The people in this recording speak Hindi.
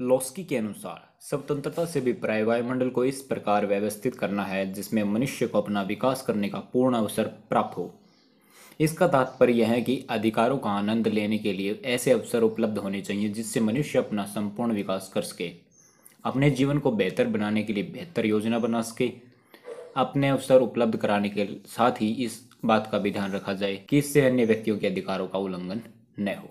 लॉस्की के अनुसार स्वतंत्रता से अभिप्राय वायुमंडल को इस प्रकार व्यवस्थित करना है जिसमें मनुष्य को अपना विकास करने का पूर्ण अवसर प्राप्त हो इसका तात्पर्य यह है कि अधिकारों का आनंद लेने के लिए ऐसे अवसर उपलब्ध होने चाहिए जिससे मनुष्य अपना संपूर्ण विकास कर सके अपने जीवन को बेहतर बनाने के लिए बेहतर योजना बना सके अपने अवसर उपलब्ध कराने के साथ ही इस बात का भी ध्यान रखा जाए कि इससे अन्य व्यक्तियों के अधिकारों का उल्लंघन न हो